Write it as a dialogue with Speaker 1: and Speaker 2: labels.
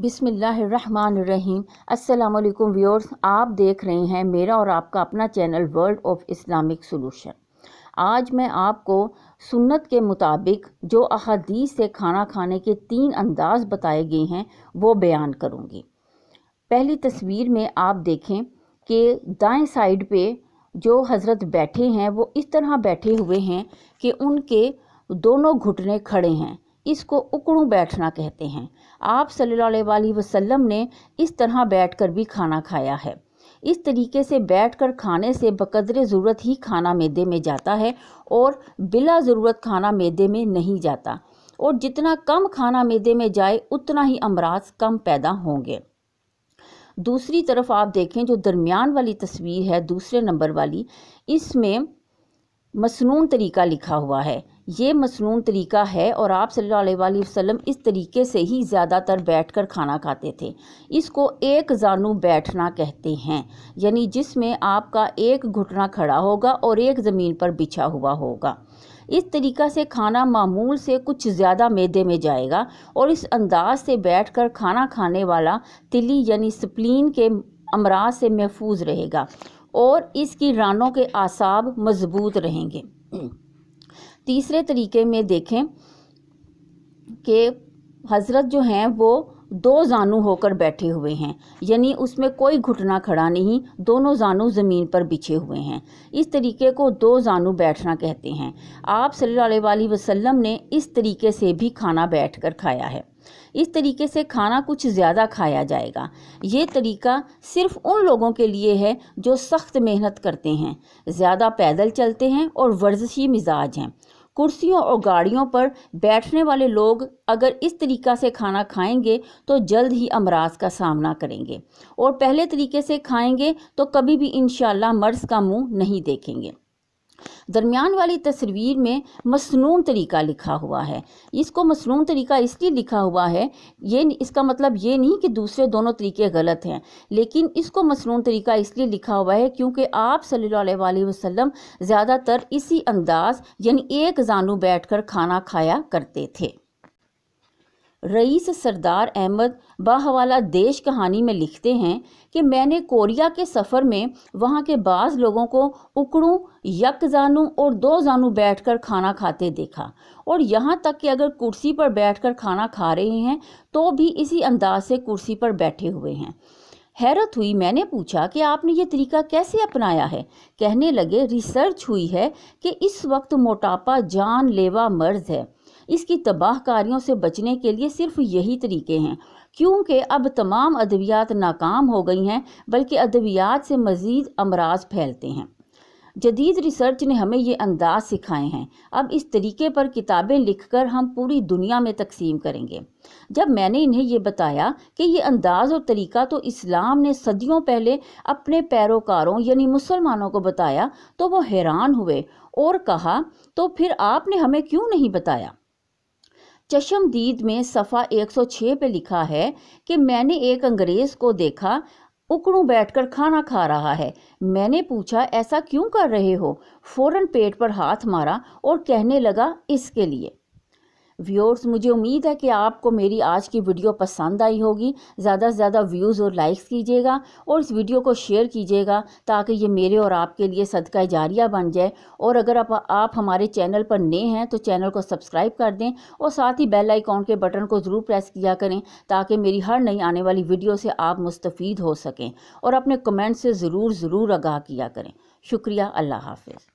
Speaker 1: बिसमीम अल्लाम व्यूअर्स आप देख रहे हैं मेरा और आपका अपना channel world of Islamic solution आज मैं आपको सुन्नत के मुताबिक जो अहदीस से खाना खाने के तीन अंदाज बताए गए हैं वो बयान करूँगी पहली तस्वीर में आप देखें कि दाएं साइड पे जो हज़रत बैठे हैं वो इस तरह बैठे हुए हैं कि उनके दोनों घुटने खड़े हैं इसको उकड़ू बैठना कहते हैं आप सल्ला वसलम वसल्लम ने इस तरह बैठकर भी खाना खाया है इस तरीके से बैठकर खाने से बकदर ज़रूरत ही खाना मैदे में जाता है और बिला ज़रूरत खाना मैदे में नहीं जाता और जितना कम खाना मैदे में जाए उतना ही अमराज कम पैदा होंगे दूसरी तरफ आप देखें जो दरमियान वाली तस्वीर है दूसरे नंबर वाली इसमें मसनून तरीका लिखा हुआ है ये मसनू तरीका है और आप सल्लल्लाहु वसम इस तरीके से ही ज़्यादातर बैठकर खाना खाते थे इसको एक जानू बैठना कहते हैं यानी जिसमें आपका एक घुटना खड़ा होगा और एक ज़मीन पर बिछा हुआ होगा इस तरीका से खाना मामूल से कुछ ज़्यादा मैदे में जाएगा और इस अंदाज से कर खाना खाने वाला तिली यानी स्प्लिन के अमराज से महफूज रहेगा और इसकी रानों के आसाब मजबूत रहेंगे तीसरे तरीके में देखें कि हज़रत जो हैं वो दो जानू होकर बैठे हुए हैं यानी उसमें कोई घुटना खड़ा नहीं दोनों जानू ज़मीन पर बिछे हुए हैं इस तरीके को दो जानू बैठना कहते हैं आप सल्लल्लाहु अलैहि वसल्लम ने इस तरीके से भी खाना बैठकर खाया है इस तरीके से खाना कुछ ज़्यादा खाया जाएगा ये तरीका सिर्फ उन लोगों के लिए है जो सख्त मेहनत करते हैं ज़्यादा पैदल चलते हैं और वर्जिशी मिजाज हैं कुर्सियों और गाड़ियों पर बैठने वाले लोग अगर इस तरीक़ा से खाना खाएंगे तो जल्द ही अमराज का सामना करेंगे और पहले तरीके से खाएंगे तो कभी भी इन मर्ज़ का मुंह नहीं देखेंगे दरमियान वाली तस्वीर में मसनू तरीका लिखा हुआ है इसको मसनू तरीका इसलिए लिखा हुआ है ये इसका मतलब ये नहीं कि दूसरे दोनों तरीके गलत हैं लेकिन इसको मसनून तरीका इसलिए लिखा हुआ है क्योंकि आप सल्ला वसम ज़्यादातर इसी अंदाज यानी एक जानू बैठकर खाना खाया करते थे रईस सरदार अहमद बाहवाला देश कहानी में लिखते हैं कि मैंने कोरिया के सफ़र में वहाँ के बाज़ लोगों को उकड़ू यक जानू और दो जानू बैठकर खाना खाते देखा और यहाँ तक कि अगर कुर्सी पर बैठकर खाना खा रहे हैं तो भी इसी अंदाज से कुर्सी पर बैठे हुए हैं हैरत हुई मैंने पूछा कि आपने ये तरीका कैसे अपनाया है कहने लगे रिसर्च हुई है कि इस वक्त मोटापा जानलेवा मर्ज है इसकी तबाहकारियों से बचने के लिए सिर्फ यही तरीके हैं क्योंकि अब तमाम अद्वियात नाकाम हो गई हैं बल्कि अद्वियात से मज़ीद अमराज फैलते हैं जदीद रिसर्च ने हमें ये अंदाज सिखाए हैं अब इस तरीके पर किताबें लिखकर हम पूरी दुनिया में तकसीम करेंगे जब मैंने इन्हें यह बताया कि ये अंदाज और तरीका तो इस्लाम ने सदियों पहले अपने पैरोकारों यानी मुसलमानों को बताया तो वो हैरान हुए और कहा तो फिर आपने हमें क्यों नहीं बताया चशमदीद में सफ़ा 106 पे लिखा है कि मैंने एक अंग्रेज़ को देखा उकड़ू बैठकर खाना खा रहा है मैंने पूछा ऐसा क्यों कर रहे हो फौरन पेट पर हाथ मारा और कहने लगा इसके लिए व्यूअर्स मुझे उम्मीद है कि आपको मेरी आज की वीडियो पसंद आई होगी ज़्यादा से ज़्यादा व्यूज़ और लाइक्स कीजिएगा और इस वीडियो को शेयर कीजिएगा ताकि ये मेरे और आपके लिए सदका जारिया बन जाए और अगर आप, आप हमारे चैनल पर नए हैं तो चैनल को सब्सक्राइब कर दें और साथ ही बेल आइकॉन के बटन को ज़रूर प्रेस किया करें ताकि मेरी हर नई आने वाली वीडियो से आप मुस्तफ़ हो सकें और अपने कमेंट से ज़रूर ज़रूर आगाह किया करें शुक्रिया अल्लाह हाफिज़